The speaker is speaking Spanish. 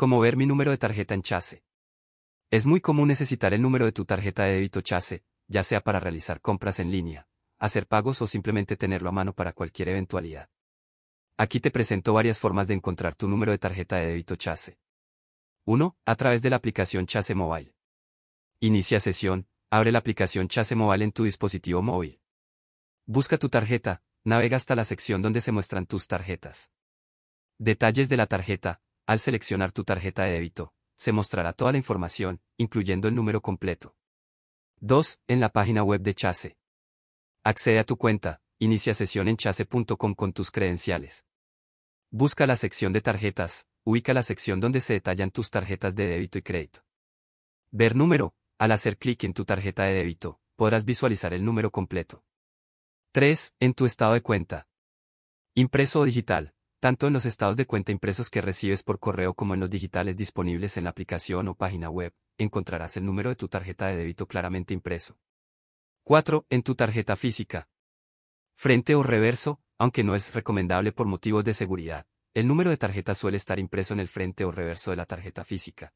como ver mi número de tarjeta en Chase. Es muy común necesitar el número de tu tarjeta de débito Chase, ya sea para realizar compras en línea, hacer pagos o simplemente tenerlo a mano para cualquier eventualidad. Aquí te presento varias formas de encontrar tu número de tarjeta de débito Chase. 1. A través de la aplicación Chase Mobile. Inicia sesión, abre la aplicación Chase Mobile en tu dispositivo móvil. Busca tu tarjeta, navega hasta la sección donde se muestran tus tarjetas. Detalles de la tarjeta, al seleccionar tu tarjeta de débito, se mostrará toda la información, incluyendo el número completo. 2. En la página web de Chase. Accede a tu cuenta, inicia sesión en chase.com con tus credenciales. Busca la sección de tarjetas, ubica la sección donde se detallan tus tarjetas de débito y crédito. Ver número. Al hacer clic en tu tarjeta de débito, podrás visualizar el número completo. 3. En tu estado de cuenta. Impreso o digital tanto en los estados de cuenta impresos que recibes por correo como en los digitales disponibles en la aplicación o página web, encontrarás el número de tu tarjeta de débito claramente impreso. 4. En tu tarjeta física. Frente o reverso, aunque no es recomendable por motivos de seguridad, el número de tarjeta suele estar impreso en el frente o reverso de la tarjeta física.